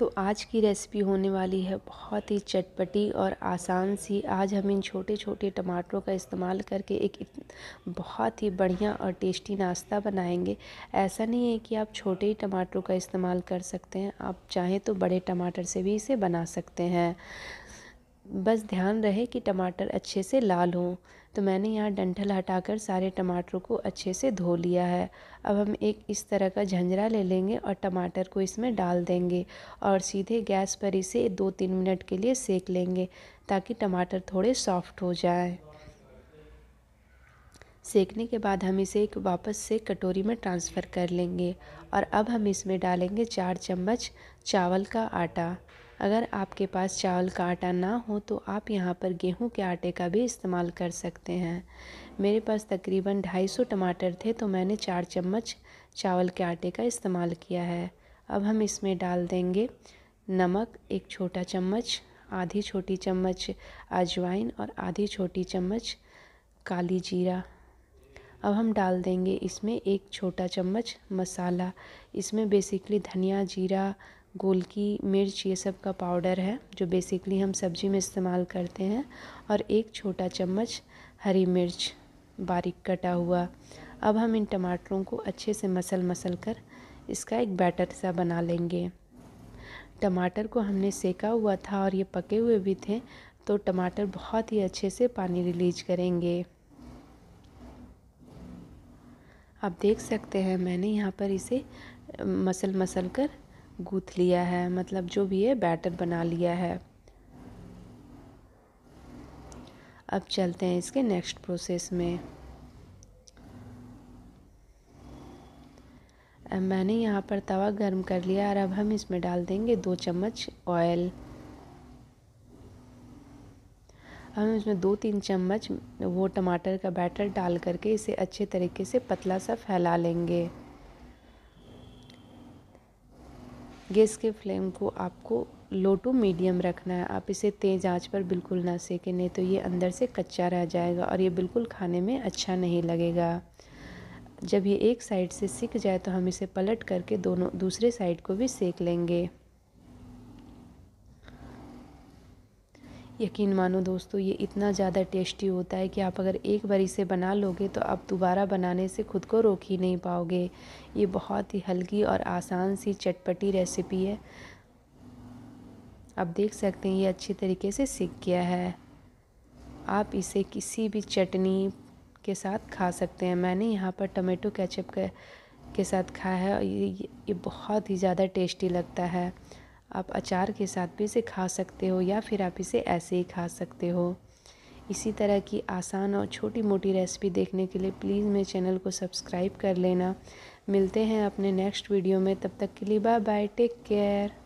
तो आज की रेसिपी होने वाली है बहुत ही चटपटी और आसान सी आज हम इन छोटे छोटे टमाटरों का इस्तेमाल करके एक बहुत ही बढ़िया और टेस्टी नाश्ता बनाएंगे ऐसा नहीं है कि आप छोटे ही टमाटरों का इस्तेमाल कर सकते हैं आप चाहें तो बड़े टमाटर से भी इसे बना सकते हैं बस ध्यान रहे कि टमाटर अच्छे से लाल हों तो मैंने यहाँ डंठल हटाकर सारे टमाटरों को अच्छे से धो लिया है अब हम एक इस तरह का झंझरा ले लेंगे और टमाटर को इसमें डाल देंगे और सीधे गैस पर इसे दो तीन मिनट के लिए सेक लेंगे ताकि टमाटर थोड़े सॉफ्ट हो जाए सेकने के बाद हम इसे एक वापस से कटोरी में ट्रांसफ़र कर लेंगे और अब हम इसमें डालेंगे चार चम्मच चावल का आटा अगर आपके पास चावल का आटा ना हो तो आप यहाँ पर गेहूं के आटे का भी इस्तेमाल कर सकते हैं मेरे पास तकरीबन 250 टमाटर थे तो मैंने चार चम्मच चावल के आटे का इस्तेमाल किया है अब हम इसमें डाल देंगे नमक एक छोटा चम्मच आधी छोटी चम्मच अजवाइन और आधी छोटी चम्मच काली जीरा अब हम डाल देंगे इसमें एक छोटा चम्मच मसाला इसमें बेसिकली धनिया जीरा गोल की मिर्च ये सब का पाउडर है जो बेसिकली हम सब्जी में इस्तेमाल करते हैं और एक छोटा चम्मच हरी मिर्च बारीक कटा हुआ अब हम इन टमाटरों को अच्छे से मसल मसल कर इसका एक बैटर सा बना लेंगे टमाटर को हमने सेका हुआ था और ये पके हुए भी थे तो टमाटर बहुत ही अच्छे से पानी रिलीज करेंगे आप देख सकते हैं मैंने यहाँ पर इसे मसल मसल कर गूथ लिया है मतलब जो भी है बैटर बना लिया है अब चलते हैं इसके नेक्स्ट प्रोसेस में अब मैंने यहाँ पर तवा गर्म कर लिया और अब हम इसमें डाल देंगे दो चम्मच ऑयल हम इसमें दो तीन चम्मच वो टमाटर का बैटर डाल करके इसे अच्छे तरीके से पतला सा फैला लेंगे गैस के फ्लेम को आपको लो टू मीडियम रखना है आप इसे तेज़ आंच पर बिल्कुल ना सेकें नहीं तो ये अंदर से कच्चा रह जाएगा और ये बिल्कुल खाने में अच्छा नहीं लगेगा जब ये एक साइड से सीख जाए तो हम इसे पलट करके दोनों दूसरे साइड को भी सेक लेंगे यकीन मानो दोस्तों ये इतना ज़्यादा टेस्टी होता है कि आप अगर एक बार इसे बना लोगे तो आप दोबारा बनाने से खुद को रोक ही नहीं पाओगे ये बहुत ही हल्की और आसान सी चटपटी रेसिपी है आप देख सकते हैं ये अच्छी तरीके से सीख गया है आप इसे किसी भी चटनी के साथ खा सकते हैं मैंने यहाँ पर टमेटो कैचअप के, के साथ खाया है और ये, ये बहुत ही ज़्यादा टेस्टी लगता है आप अचार के साथ भी इसे खा सकते हो या फिर आप इसे ऐसे ही खा सकते हो इसी तरह की आसान और छोटी मोटी रेसिपी देखने के लिए प्लीज़ मेरे चैनल को सब्सक्राइब कर लेना मिलते हैं अपने नेक्स्ट वीडियो में तब तक के लिए बाय बाय टेक केयर